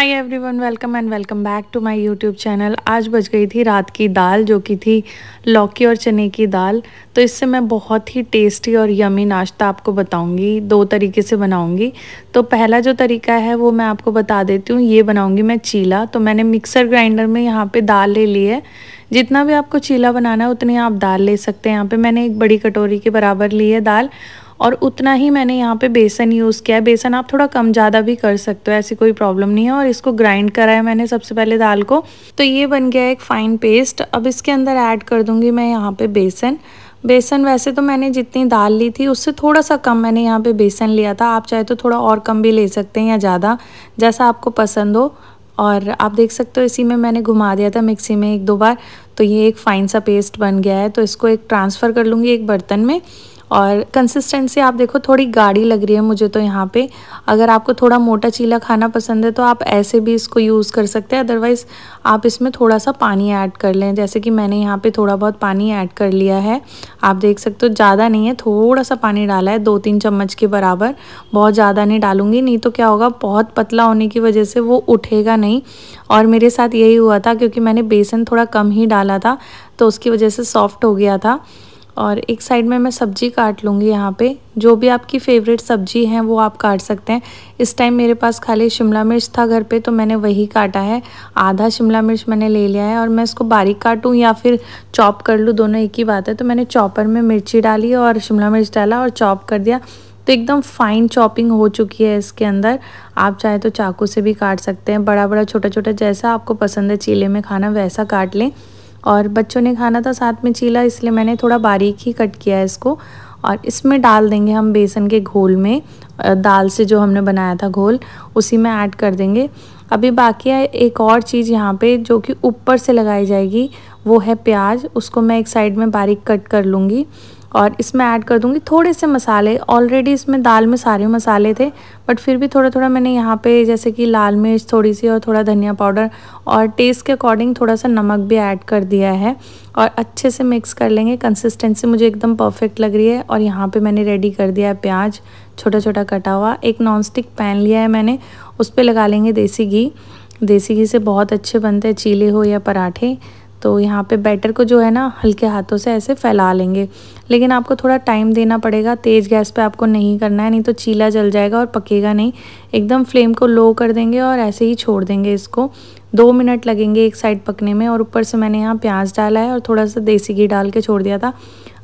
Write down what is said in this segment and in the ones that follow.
hi everyone welcome and welcome back to my YouTube channel आज बच गई थी रात की दाल जो कि थी लौकी और चने की दाल तो इससे मैं बहुत ही टेस्टी और यमी नाश्ता आपको बताऊंगी दो तरीके से बनाऊंगी तो पहला जो तरीका है वो मैं आपको बता देती हूँ ये बनाऊंगी मैं चीला तो मैंने मिक्सर ग्राइंडर में यहाँ पर दाल ले ली है जितना भी आपको चीला बनाना है उतनी आप दाल ले सकते हैं यहाँ पर मैंने एक बड़ी कटोरी के बराबर ली है दाल और उतना ही मैंने यहाँ पे बेसन यूज़ किया है बेसन आप थोड़ा कम ज़्यादा भी कर सकते हो ऐसी कोई प्रॉब्लम नहीं है और इसको ग्राइंड करा है मैंने सबसे पहले दाल को तो ये बन गया एक फ़ाइन पेस्ट अब इसके अंदर ऐड कर दूँगी मैं यहाँ पर बेसन बेसन वैसे तो मैंने जितनी दाल ली थी उससे थोड़ा सा कम मैंने यहाँ पर बेसन लिया था आप चाहे तो थोड़ा और कम भी ले सकते हैं या ज़्यादा जैसा आपको पसंद हो और आप देख सकते हो इसी में मैंने घुमा दिया था मिक्सी में एक दो बार तो ये एक फ़ाइन सा पेस्ट बन गया है तो इसको एक ट्रांसफ़र कर लूँगी एक बर्तन में और कंसिस्टेंसी आप देखो थोड़ी गाढ़ी लग रही है मुझे तो यहाँ पे अगर आपको थोड़ा मोटा चीला खाना पसंद है तो आप ऐसे भी इसको यूज़ कर सकते हैं अदरवाइज़ आप इसमें थोड़ा सा पानी ऐड कर लें जैसे कि मैंने यहाँ पे थोड़ा बहुत पानी ऐड कर लिया है आप देख सकते हो ज़्यादा नहीं है थोड़ा सा पानी डाला है दो तीन चम्मच के बराबर बहुत ज़्यादा नहीं डालूंगी नहीं तो क्या होगा बहुत पतला होने की वजह से वो उठेगा नहीं और मेरे साथ यही हुआ था क्योंकि मैंने बेसन थोड़ा कम ही डाला था तो उसकी वजह से सॉफ्ट हो गया था और एक साइड में मैं सब्जी काट लूँगी यहाँ पे जो भी आपकी फेवरेट सब्जी है वो आप काट सकते हैं इस टाइम मेरे पास खाली शिमला मिर्च था घर पे तो मैंने वही काटा है आधा शिमला मिर्च मैंने ले लिया है और मैं इसको बारीक काटूँ या फिर चॉप कर लूँ दोनों एक ही बात है तो मैंने चॉपर में मिर्ची डाली और शिमला मिर्च डाला और चॉप कर दिया तो एकदम फाइन चॉपिंग हो चुकी है इसके अंदर आप चाहे तो चाकू से भी काट सकते हैं बड़ा बड़ा छोटा छोटा जैसा आपको पसंद है चीले में खाना वैसा काट लें और बच्चों ने खाना था तो साथ में चीला इसलिए मैंने थोड़ा बारीक ही कट किया है इसको और इसमें डाल देंगे हम बेसन के घोल में दाल से जो हमने बनाया था घोल उसी में ऐड कर देंगे अभी बाकी है एक और चीज़ यहाँ पे जो कि ऊपर से लगाई जाएगी वो है प्याज उसको मैं एक साइड में बारीक कट कर लूँगी और इसमें ऐड कर दूँगी थोड़े से मसाले ऑलरेडी इसमें दाल में सारे मसाले थे बट फिर भी थोड़ा थोड़ा मैंने यहाँ पे जैसे कि लाल मिर्च थोड़ी सी और थोड़ा धनिया पाउडर और टेस्ट के अकॉर्डिंग थोड़ा सा नमक भी ऐड कर दिया है और अच्छे से मिक्स कर लेंगे कंसिस्टेंसी मुझे एकदम परफेक्ट लग रही है और यहाँ पर मैंने रेडी कर दिया है प्याज छोटा छोटा कटा हुआ एक स्टिक पैन लिया है मैंने उस पर लगा लेंगे देसी घी देसी घी से बहुत अच्छे बनते हैं चीले हो या पराठे तो यहाँ पे बैटर को जो है ना हल्के हाथों से ऐसे फैला लेंगे लेकिन आपको थोड़ा टाइम देना पड़ेगा तेज़ गैस पे आपको नहीं करना है नहीं तो चीला जल जाएगा और पकेगा नहीं एकदम फ्लेम को लो कर देंगे और ऐसे ही छोड़ देंगे इसको दो मिनट लगेंगे एक साइड पकने में और ऊपर से मैंने यहाँ प्याज डाला है और थोड़ा सा देसी घी डाल के छोड़ दिया था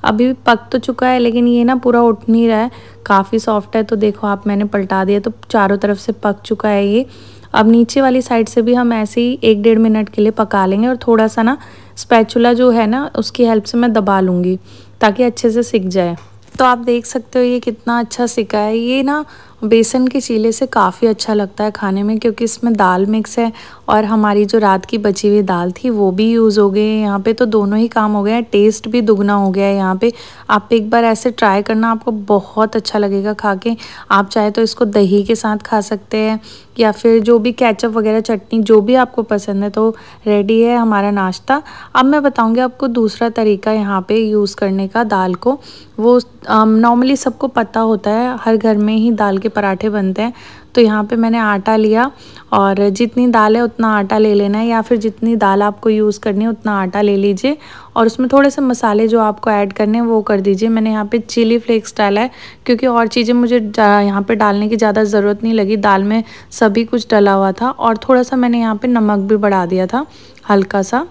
अभी पक तो चुका है लेकिन ये ना पूरा उठ नहीं रहा है काफ़ी सॉफ्ट है तो देखो आप मैंने पलटा दिया तो चारों तरफ से पक चुका है ये अब नीचे वाली साइड से भी हम ऐसे ही एक डेढ़ मिनट के लिए पका लेंगे और थोड़ा सा ना स्पैचुला जो है ना उसकी हेल्प से मैं दबा लूँगी ताकि अच्छे से सीख जाए तो आप देख सकते हो ये कितना अच्छा सिका है ये ना बेसन के चीले से काफ़ी अच्छा लगता है खाने में क्योंकि इसमें दाल मिक्स है और हमारी जो रात की बची हुई दाल थी वो भी यूज़ हो गई है यहाँ पे तो दोनों ही काम हो गया है टेस्ट भी दुगना हो गया है यहाँ पे आप एक बार ऐसे ट्राई करना आपको बहुत अच्छा लगेगा खा के आप चाहे तो इसको दही के साथ खा सकते हैं या फिर जो भी कैचअप वगैरह चटनी जो भी आपको पसंद है तो रेडी है हमारा नाश्ता अब मैं बताऊँगी आपको दूसरा तरीका यहाँ पर यूज़ करने का दाल को वो नॉर्मली सबको पता होता है हर घर में ही दाल के पराठे बनते हैं तो यहाँ पे मैंने आटा लिया और जितनी दाल है उतना आटा ले लेना है या फिर जितनी दाल आपको यूज़ करनी है उतना आटा ले लीजिए और उसमें थोड़े से मसाले जो आपको ऐड करने हैं वो कर दीजिए मैंने यहाँ पे चिली फ्लेक्स डाला है क्योंकि और चीज़ें मुझे यहाँ पे डालने की ज़्यादा ज़रूरत नहीं लगी दाल में सभी कुछ डला हुआ था और थोड़ा सा मैंने यहाँ पर नमक भी बढ़ा दिया था हल्का सा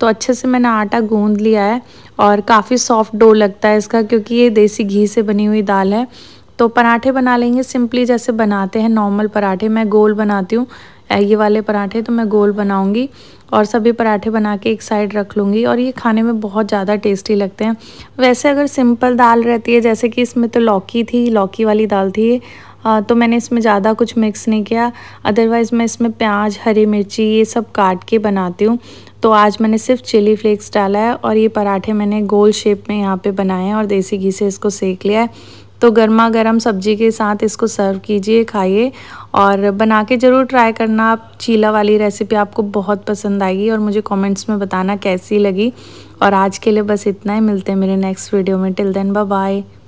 तो अच्छे से मैंने आटा गूँध लिया है और काफ़ी सॉफ्ट डो लगता है इसका क्योंकि ये देसी घी से बनी हुई दाल है तो पराठे बना लेंगे सिंपली जैसे बनाते हैं नॉर्मल पराठे मैं गोल बनाती हूँ ये वाले पराठे तो मैं गोल बनाऊंगी और सभी पराठे बना के एक साइड रख लूँगी और ये खाने में बहुत ज़्यादा टेस्टी लगते हैं वैसे अगर सिंपल दाल रहती है जैसे कि इसमें तो लौकी थी लौकी वाली दाल थी आ, तो मैंने इसमें ज़्यादा कुछ मिक्स नहीं किया अदरवाइज़ मैं इसमें प्याज हरी मिर्ची ये सब काट के बनाती हूँ तो आज मैंने सिर्फ चिली फ्लेक्स डाला है और ये पराठे मैंने गोल शेप में यहाँ पर बनाए हैं और देसी घी से इसको सेक लिया है तो गर्मा गर्म सब्जी के साथ इसको सर्व कीजिए खाइए और बना के ज़रूर ट्राई करना आप चीला वाली रेसिपी आपको बहुत पसंद आएगी और मुझे कमेंट्स में बताना कैसी लगी और आज के लिए बस इतना ही मिलते हैं मेरे नेक्स्ट वीडियो में टिल देन बाय